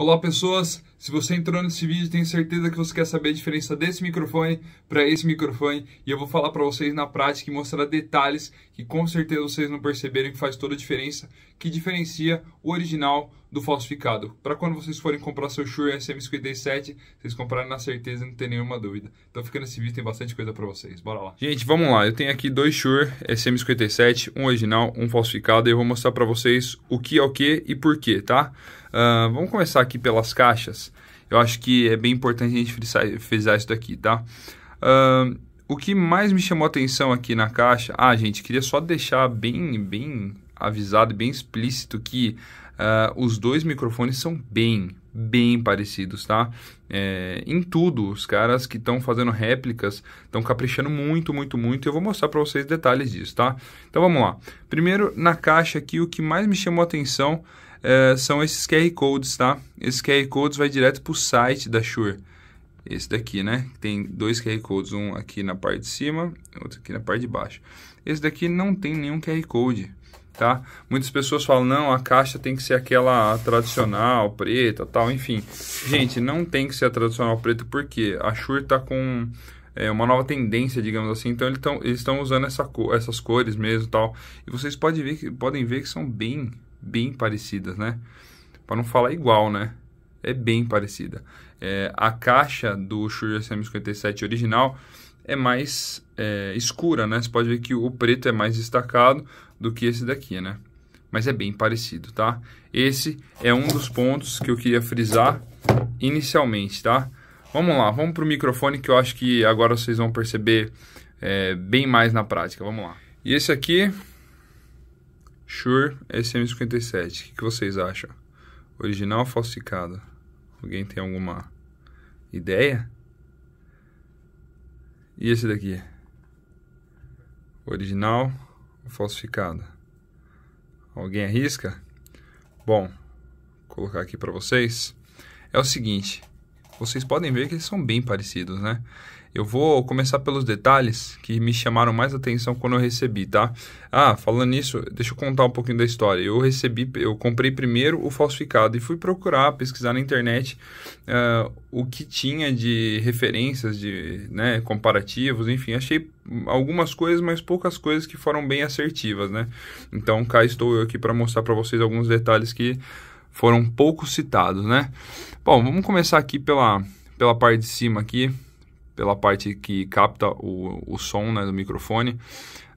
Olá, pessoas. Se você entrou nesse vídeo, tenho certeza que você quer saber a diferença desse microfone para esse microfone e eu vou falar para vocês na prática e mostrar detalhes que com certeza vocês não perceberam que faz toda a diferença, que diferencia o original do falsificado. Para quando vocês forem comprar seu Shure SM57, vocês comprarem na certeza e não ter nenhuma dúvida. Então fica nesse vídeo, tem bastante coisa para vocês. Bora lá. Gente, vamos lá. Eu tenho aqui dois Shure SM57, um original, um falsificado e eu vou mostrar para vocês o que é o que e por quê, tá? Uh, vamos começar aqui pelas caixas. Eu acho que é bem importante a gente frisar, frisar isso daqui, tá? Uh, o que mais me chamou atenção aqui na caixa... Ah, gente, queria só deixar bem, bem avisado, bem explícito que uh, os dois microfones são bem, bem parecidos, tá? É, em tudo, os caras que estão fazendo réplicas estão caprichando muito, muito, muito. E eu vou mostrar para vocês detalhes disso, tá? Então vamos lá. Primeiro, na caixa aqui, o que mais me chamou atenção é, são esses QR Codes, tá? Esses QR Codes vai direto para o site da Shure. Esse daqui, né? Tem dois QR Codes, um aqui na parte de cima, outro aqui na parte de baixo. Esse daqui não tem nenhum QR Code, tá? Muitas pessoas falam, não, a caixa tem que ser aquela tradicional, preta, tal, enfim. Gente, não tem que ser a tradicional preta, porque a Shure tá com é, uma nova tendência, digamos assim, então eles estão usando essa cor, essas cores mesmo tal. E vocês podem ver, que, podem ver que são bem bem parecidas, né? Para não falar igual, né? É bem parecida. É, a caixa do Shure SM57 original é mais é, escura, né? Você pode ver que o preto é mais destacado do que esse daqui, né? Mas é bem parecido, tá? Esse é um dos pontos que eu queria frisar inicialmente, tá? Vamos lá, vamos para o microfone que eu acho que agora vocês vão perceber é, bem mais na prática. Vamos lá. E esse aqui Shure SM57. O que vocês acham? Original ou falsificado? Alguém tem alguma ideia? E esse daqui? Original ou falsificado? Alguém arrisca? Bom, vou colocar aqui para vocês. É o seguinte, vocês podem ver que eles são bem parecidos, né? Eu vou começar pelos detalhes que me chamaram mais atenção quando eu recebi, tá? Ah, falando nisso, deixa eu contar um pouquinho da história. Eu recebi, eu comprei primeiro o falsificado e fui procurar, pesquisar na internet uh, o que tinha de referências, de né, comparativos, enfim. Achei algumas coisas, mas poucas coisas que foram bem assertivas, né? Então, cá estou eu aqui para mostrar para vocês alguns detalhes que foram pouco citados, né? Bom, vamos começar aqui pela, pela parte de cima aqui pela parte que capta o, o som né, do microfone.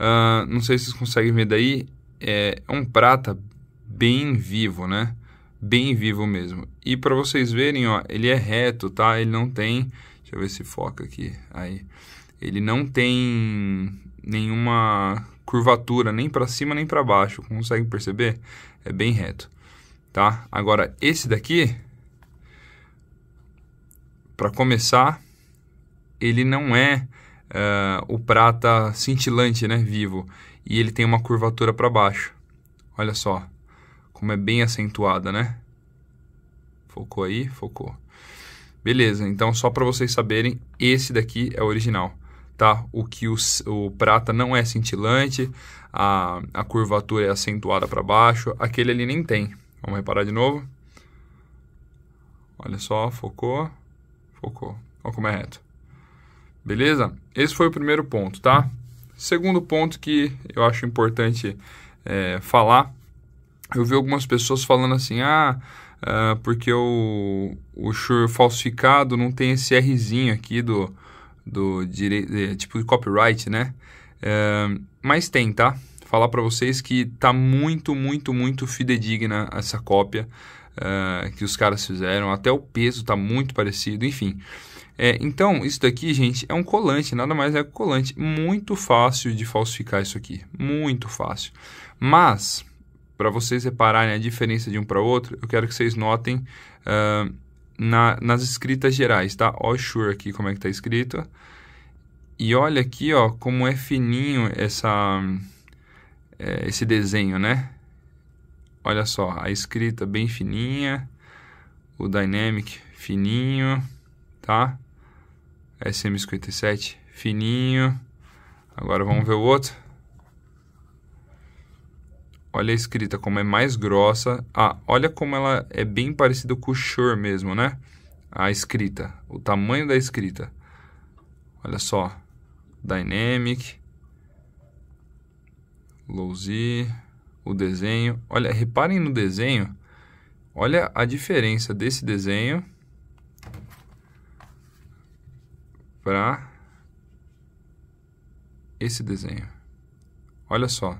Uh, não sei se vocês conseguem ver daí, é, é, um prata bem vivo, né? Bem vivo mesmo. E para vocês verem, ó, ele é reto, tá? Ele não tem, deixa eu ver se foca aqui, aí. Ele não tem nenhuma curvatura nem para cima nem para baixo, consegue perceber? É bem reto, tá? Agora esse daqui para começar, ele não é uh, o prata cintilante, né, vivo, e ele tem uma curvatura para baixo. Olha só, como é bem acentuada, né? Focou aí, focou. Beleza, então só para vocês saberem, esse daqui é o original, tá? O que o, o prata não é cintilante, a, a curvatura é acentuada para baixo, aquele ali nem tem. Vamos reparar de novo? Olha só, focou, focou. Olha como é reto. Beleza? Esse foi o primeiro ponto, tá? Segundo ponto que eu acho importante é, falar, eu vi algumas pessoas falando assim, ah, é, porque o, o sure falsificado não tem esse Rzinho aqui do, do é, tipo de copyright, né? É, mas tem, tá? Falar para vocês que tá muito, muito, muito fidedigna essa cópia uh, que os caras fizeram. Até o peso tá muito parecido, enfim. É, então, isso daqui, gente, é um colante, nada mais é que colante. Muito fácil de falsificar isso aqui, muito fácil. Mas, para vocês repararem a diferença de um para outro, eu quero que vocês notem uh, na, nas escritas gerais, tá? Ó, sure aqui, como é que está escrito. E olha aqui, ó, como é fininho essa, é, esse desenho, né? Olha só, a escrita bem fininha, o dynamic fininho, tá? SM57, fininho. Agora vamos ver o outro. Olha a escrita como é mais grossa. Ah, olha como ela é bem parecida com o Shure mesmo, né? A escrita, o tamanho da escrita. Olha só. Dynamic. Low Z. O desenho. Olha, reparem no desenho. Olha a diferença desse desenho para esse desenho. Olha só.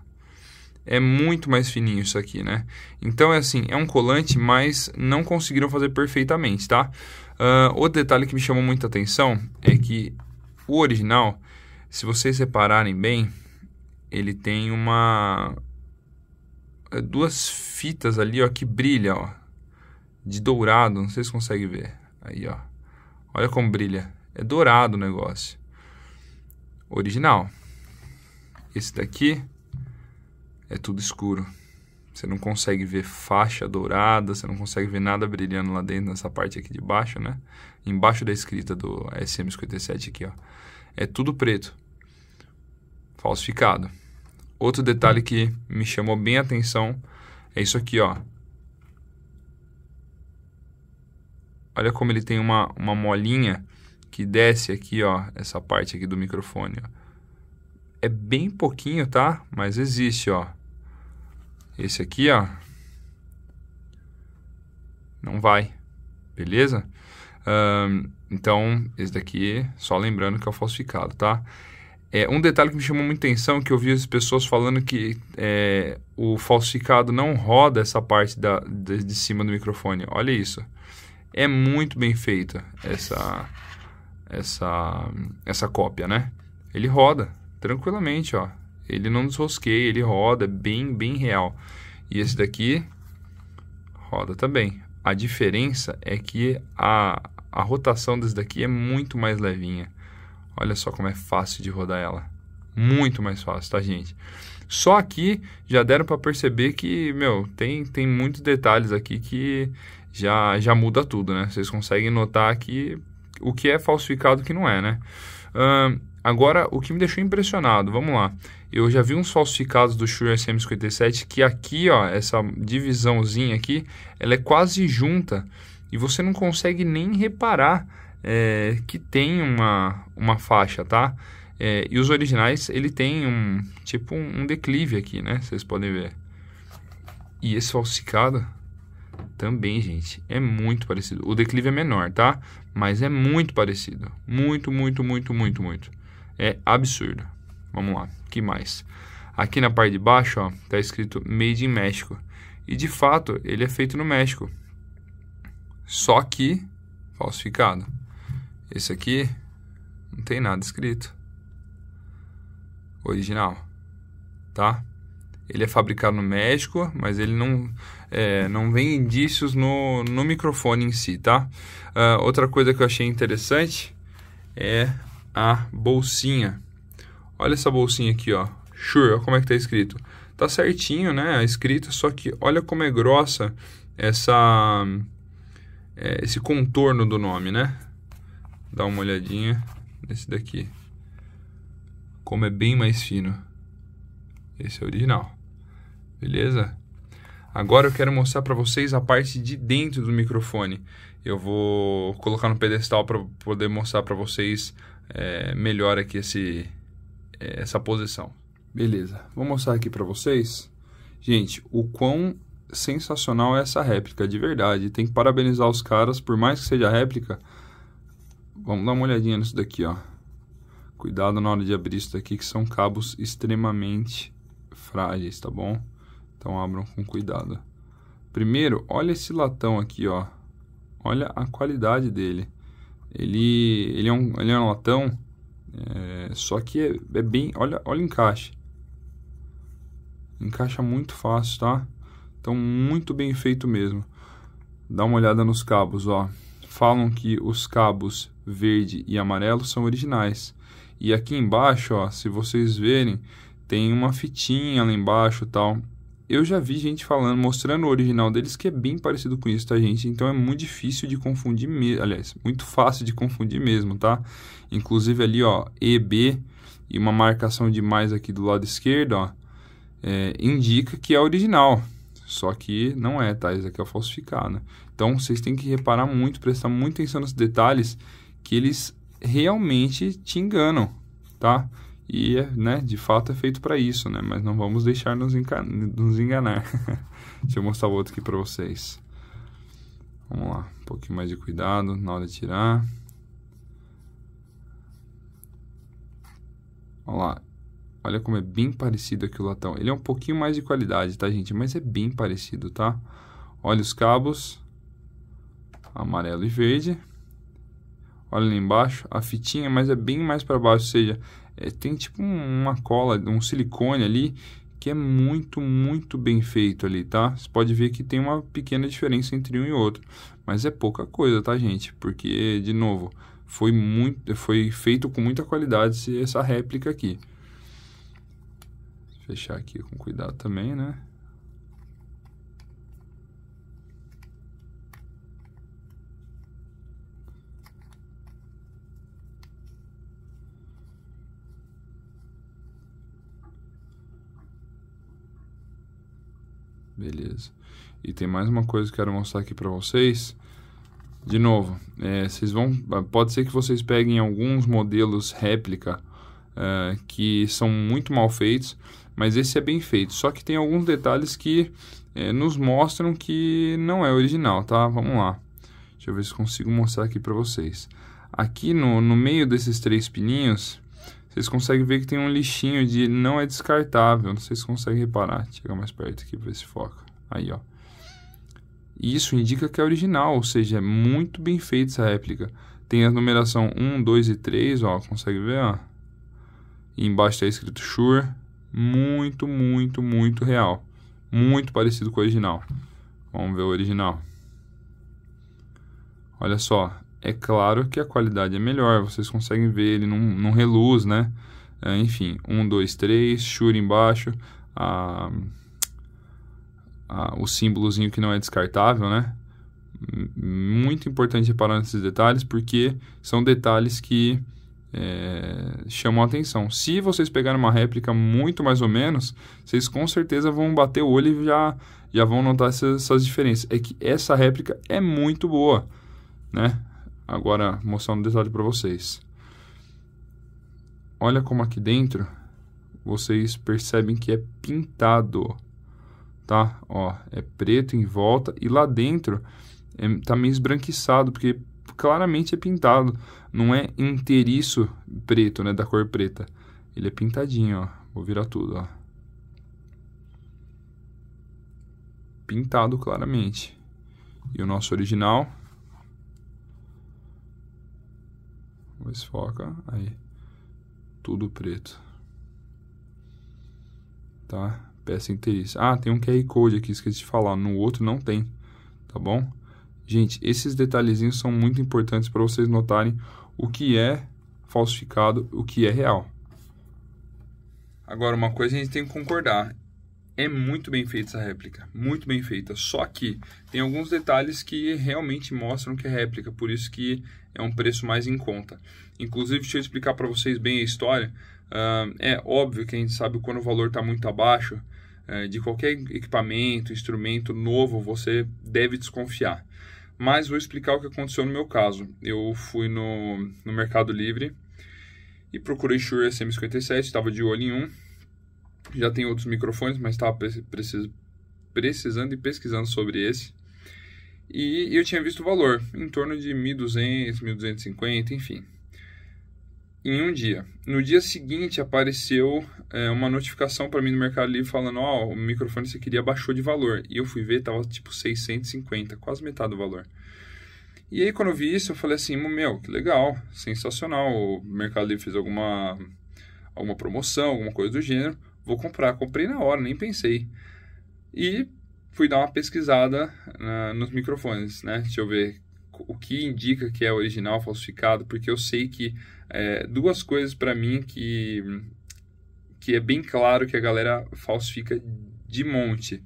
É muito mais fininho isso aqui, né? Então é assim, é um colante, mas não conseguiram fazer perfeitamente, tá? Uh, outro detalhe que me chamou muita atenção é que o original, se vocês repararem bem, ele tem uma é, duas fitas ali, ó, que brilha, ó, de dourado, não sei se consegue ver. Aí, ó. Olha como brilha. É dourado o negócio. Original. Esse daqui é tudo escuro. Você não consegue ver faixa dourada, você não consegue ver nada brilhando lá dentro, nessa parte aqui de baixo, né? Embaixo da escrita do SM57 aqui, ó. É tudo preto. Falsificado. Outro detalhe que me chamou bem a atenção é isso aqui, ó. Olha como ele tem uma, uma molinha que desce aqui, ó, essa parte aqui do microfone, ó. É bem pouquinho, tá? Mas existe, ó. Esse aqui, ó. Não vai, beleza? Um, então, esse daqui, só lembrando que é o falsificado, tá? É, um detalhe que me chamou muita atenção, que eu vi as pessoas falando que é, o falsificado não roda essa parte da, de, de cima do microfone. Olha isso. É muito bem feita essa essa, essa cópia, né? Ele roda tranquilamente, ó. Ele não desrosqueia, ele roda é bem, bem real. E esse daqui roda também. A diferença é que a, a rotação desse daqui é muito mais levinha. Olha só como é fácil de rodar ela. Muito mais fácil, tá, gente? Só aqui já deram para perceber que, meu, tem, tem muitos detalhes aqui que já, já muda tudo, né? Vocês conseguem notar que o que é falsificado e o que não é, né? Uh, agora, o que me deixou impressionado, vamos lá. Eu já vi uns falsificados do Shure SM57 que aqui, ó, essa divisãozinha aqui, ela é quase junta e você não consegue nem reparar é, que tem uma, uma faixa, tá? É, e os originais, ele tem um, tipo um, um declive aqui, né? Vocês podem ver. E esse falsificado também, gente, é muito parecido. O declive é menor, tá? Mas é muito parecido. Muito, muito, muito, muito, muito. É absurdo. Vamos lá, que mais? Aqui na parte de baixo, ó, tá escrito Made in México. E de fato, ele é feito no México. Só que falsificado. Esse aqui não tem nada escrito. Original, tá? Ele é fabricado no México, mas ele não, é, não vem indícios no, no microfone em si, tá? Uh, outra coisa que eu achei interessante é a bolsinha. Olha essa bolsinha aqui, ó. Sure, olha como é que tá escrito. Tá certinho, né? A escrita, só que olha como é grossa essa é, esse contorno do nome, né? Dá uma olhadinha nesse daqui. Como é bem mais fino. Esse é original beleza? Agora eu quero mostrar para vocês a parte de dentro do microfone. Eu vou colocar no pedestal para poder mostrar para vocês é, melhor aqui esse, é, essa posição. Beleza, vou mostrar aqui para vocês. Gente, o quão sensacional é essa réplica, de verdade. Tem que parabenizar os caras, por mais que seja réplica. Vamos dar uma olhadinha nisso daqui, ó. Cuidado na hora de abrir isso daqui, que são cabos extremamente frágeis, tá bom? Então abram com cuidado. Primeiro, olha esse latão aqui, ó. Olha a qualidade dele. Ele, ele, é, um, ele é um latão, é, só que é, é, bem... Olha, olha o encaixe. Encaixa muito fácil, tá? Então, muito bem feito mesmo. Dá uma olhada nos cabos, ó. Falam que os cabos verde e amarelo são originais. E aqui embaixo, ó, se vocês verem, tem uma fitinha lá embaixo tal. Eu já vi gente falando, mostrando o original deles, que é bem parecido com isso, tá, gente? Então é muito difícil de confundir mesmo. Aliás, muito fácil de confundir mesmo, tá? Inclusive ali, ó, EB e uma marcação de mais aqui do lado esquerdo, ó, é, indica que é original. Só que não é, tá? Isso aqui é o falsificado, né? Então vocês têm que reparar muito, prestar muita atenção nos detalhes, que eles realmente te enganam, tá? E, é, né, de fato é feito para isso, né? Mas não vamos deixar nos, nos enganar. Deixa eu mostrar o outro aqui para vocês. Vamos lá, um pouquinho mais de cuidado na hora de tirar. Olha lá, olha como é bem parecido aqui o latão. Ele é um pouquinho mais de qualidade, tá, gente? Mas é bem parecido, tá? Olha os cabos, amarelo e verde olha ali embaixo, a fitinha, mas é bem mais para baixo, ou seja, é, tem tipo uma cola, um silicone ali, que é muito, muito bem feito ali, tá? Você pode ver que tem uma pequena diferença entre um e outro, mas é pouca coisa, tá, gente? Porque, de novo, foi, muito, foi feito com muita qualidade essa réplica aqui. Fechar aqui com cuidado também, né? Beleza. E tem mais uma coisa que eu quero mostrar aqui para vocês. De novo, é, vocês vão, ah, pode ser que vocês peguem alguns modelos réplica uh, que são muito mal feitos, mas esse é bem feito. Só que tem alguns detalhes que é, nos mostram que não é original, tá? Vamos lá. Deixa eu ver se consigo mostrar aqui para vocês. Aqui no, no meio desses três pininhos, vocês conseguem ver que tem um lixinho de não é descartável. Não sei se conseguem reparar. Chega mais perto aqui para ver se foca. Aí, ó. Isso indica que é original, ou seja, é muito bem feita essa réplica. Tem a numeração 1, 2 e 3, ó, consegue ver, ó? E embaixo está escrito Sure. Muito, muito, muito real. Muito parecido com o original. Vamos ver o original. Olha só, é claro que a qualidade é melhor, vocês conseguem ver ele num, num reluz, né? É, enfim, 1, 2, 3, Shure embaixo, a, a, o símbolozinho que não é descartável, né? Muito importante reparar nesses detalhes, porque são detalhes que é, chamam a atenção. Se vocês pegarem uma réplica muito mais ou menos, vocês com certeza vão bater o olho e já, já vão notar essas, essas diferenças. É que essa réplica é muito boa, né? agora mostrando um detalhe para vocês. Olha como aqui dentro vocês percebem que é pintado, tá? Ó, é preto em volta e lá dentro é, tá meio esbranquiçado, porque claramente é pintado, não é inteiriço preto, né, da cor preta. Ele é pintadinho, ó. Vou virar tudo, ó. Pintado claramente. E o nosso original Vamos foca aí. Tudo preto. Tá? Peça inteiriça. Ah, tem um QR Code aqui, esqueci de falar. No outro não tem, tá bom? Gente, esses detalhezinhos são muito importantes para vocês notarem o que é falsificado, o que é real. Agora, uma coisa a gente tem que concordar. É muito bem feita essa réplica, muito bem feita. Só que tem alguns detalhes que realmente mostram que é réplica, por isso que é um preço mais em conta. Inclusive, deixa eu explicar para vocês bem a história. Uh, é óbvio que a gente sabe quando o valor está muito abaixo uh, de qualquer equipamento, instrumento novo, você deve desconfiar. Mas vou explicar o que aconteceu no meu caso. Eu fui no, no Mercado Livre e procurei Shure SM57, estava de olho em um já tem outros microfones, mas estava precis, precisando e pesquisando sobre esse. E, e eu tinha visto o valor, em torno de 1.200, 1.250, enfim. Em um dia. No dia seguinte apareceu é, uma notificação para mim no Mercado Livre falando: Ó, oh, o microfone que você queria baixou de valor. E eu fui ver, tava tipo 650, quase metade do valor. E aí, quando eu vi isso, eu falei assim: meu, que legal, sensacional. O Mercado Livre fez alguma, alguma promoção, alguma coisa do gênero vou comprar. Comprei na hora, nem pensei. E fui dar uma pesquisada uh, nos microfones, né? Deixa eu ver o que indica que é original, falsificado, porque eu sei que é, duas coisas para mim que que é bem claro que a galera falsifica de monte.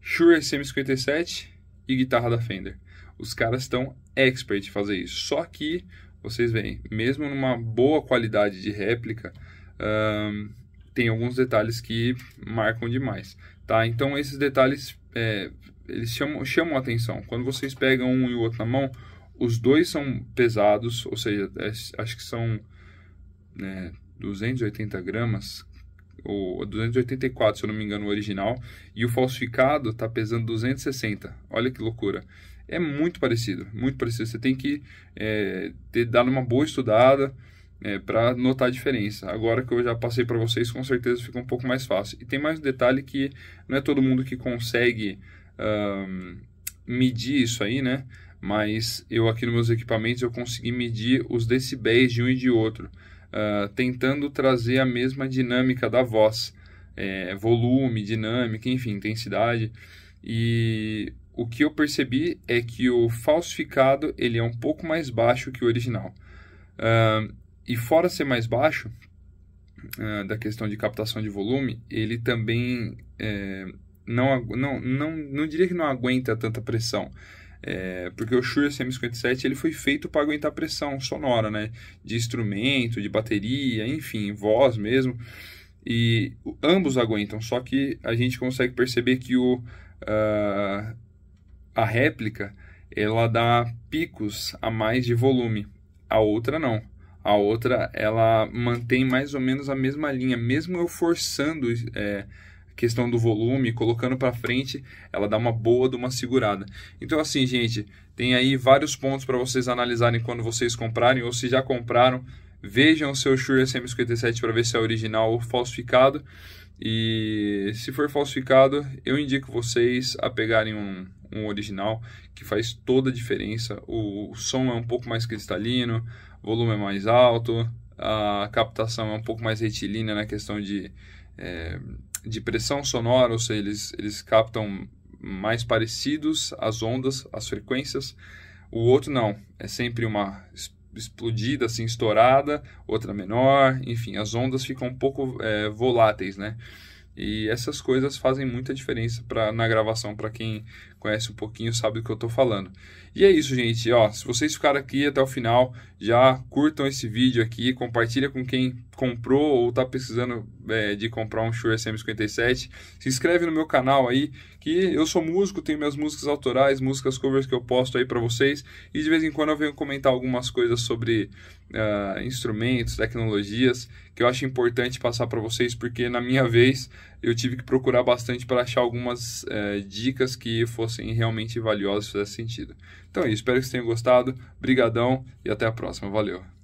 Shure SM57 e guitarra da Fender. Os caras estão expert em fazer isso. Só que, vocês veem, mesmo numa boa qualidade de réplica, um, tem alguns detalhes que marcam demais, tá? Então esses detalhes é, eles chamam, chamam atenção. Quando vocês pegam um e o outro na mão, os dois são pesados, ou seja, é, acho que são né, 280 gramas, ou 284, se eu não me engano, o original, e o falsificado está pesando 260. Olha que loucura. É muito parecido, muito parecido. Você tem que é, ter dado uma boa estudada, é, para notar a diferença. Agora que eu já passei para vocês, com certeza fica um pouco mais fácil. E tem mais um detalhe que não é todo mundo que consegue um, medir isso aí, né? Mas eu aqui nos meus equipamentos eu consegui medir os decibéis de um e de outro, uh, tentando trazer a mesma dinâmica da voz, é, volume, dinâmica, enfim, intensidade. E o que eu percebi é que o falsificado ele é um pouco mais baixo que o original. Uh, e fora ser mais baixo, uh, da questão de captação de volume, ele também é, não, não, não, não diria que não aguenta tanta pressão. É, porque o Shure CM57 ele foi feito para aguentar pressão sonora, né? De instrumento, de bateria, enfim, voz mesmo. E ambos aguentam, só que a gente consegue perceber que o, uh, a réplica ela dá picos a mais de volume, a outra não a outra ela mantém mais ou menos a mesma linha, mesmo eu forçando é, a questão do volume, colocando para frente, ela dá uma boa de uma segurada. Então assim, gente, tem aí vários pontos para vocês analisarem quando vocês comprarem ou se já compraram, vejam o seu Shure SM57 para ver se é original ou falsificado. E se for falsificado, eu indico vocês a pegarem um, um original, que faz toda a diferença. O, o som é um pouco mais cristalino, o volume é mais alto, a captação é um pouco mais retilínea na questão de, é, de pressão sonora, ou seja, eles, eles captam mais parecidos as ondas, as frequências. O outro não, é sempre uma explodida, assim, estourada, outra menor, enfim, as ondas ficam um pouco é, voláteis, né? E essas coisas fazem muita diferença pra, na gravação para quem conhece um pouquinho sabe do que eu estou falando. E é isso, gente. Ó, se vocês ficaram aqui até o final, já curtam esse vídeo aqui, compartilha com quem comprou ou está precisando é, de comprar um Shure SM57. Se inscreve no meu canal aí, que eu sou músico, tenho minhas músicas autorais, músicas covers que eu posto aí para vocês. E de vez em quando eu venho comentar algumas coisas sobre uh, instrumentos, tecnologias, que eu acho importante passar para vocês, porque na minha vez eu tive que procurar bastante para achar algumas uh, dicas que fossem fossem realmente valiosos e fizesse sentido. Então, eu é espero que vocês tenham gostado. Brigadão e até a próxima. Valeu!